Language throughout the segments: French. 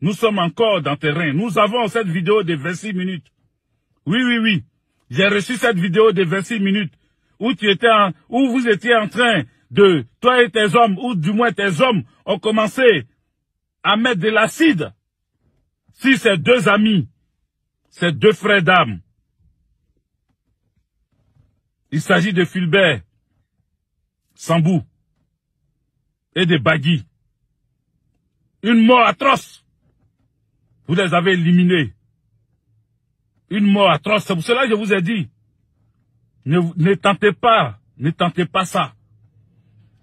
Nous sommes encore dans terrain. Nous avons cette vidéo de 26 minutes. Oui, oui, oui. J'ai reçu cette vidéo de 26 minutes où tu étais où vous étiez en train de, toi et tes hommes, ou du moins tes hommes, ont commencé à mettre de l'acide si ces deux amis, ces deux frères d'âme, il s'agit de Fulbert, Sambou et de Bagui. Une mort atroce vous les avez éliminés. Une mort atroce. C'est pour cela que je vous ai dit. Ne, ne tentez pas, ne tentez pas ça.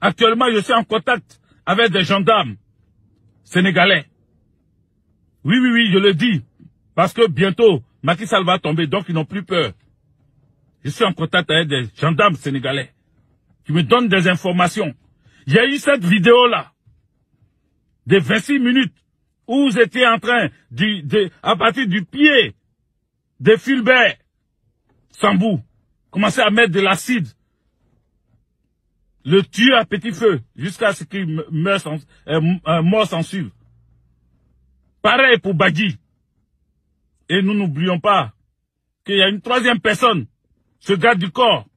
Actuellement, je suis en contact avec des gendarmes sénégalais. Oui, oui, oui, je le dis. Parce que bientôt, Macky va tomber, donc ils n'ont plus peur. Je suis en contact avec des gendarmes sénégalais qui me donnent des informations. Il y a eu cette vidéo-là de 26 minutes où vous étiez en train, de, à partir du pied de Fulbert Sambou, commencer à mettre de l'acide, le tuer à petit feu, jusqu'à ce qu'il meure sans, euh, euh, mort sans suivre. Pareil pour Bagui. Et nous n'oublions pas qu'il y a une troisième personne, ce garde du corps,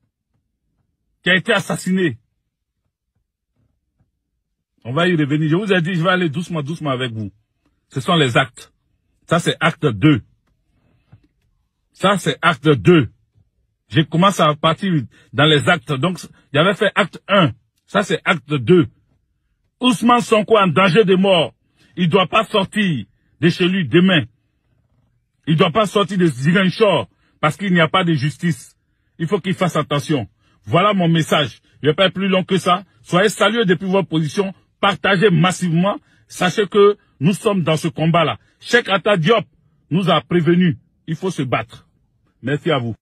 qui a été assassiné. On va y revenir. Je vous ai dit, je vais aller doucement, doucement avec vous ce sont les actes. Ça, c'est acte 2. Ça, c'est acte 2. J'ai commencé à partir dans les actes. Donc, j'avais fait acte 1. Ça, c'est acte 2. Ousmane Sonko en danger de mort. Il doit pas sortir de chez lui demain. Il doit pas sortir de Ziganchor parce qu'il n'y a pas de justice. Il faut qu'il fasse attention. Voilà mon message. Je vais pas être plus long que ça. Soyez salués depuis vos positions. Partagez massivement. Sachez que nous sommes dans ce combat-là. Cheikh Atta Diop nous a prévenu. Il faut se battre. Merci à vous.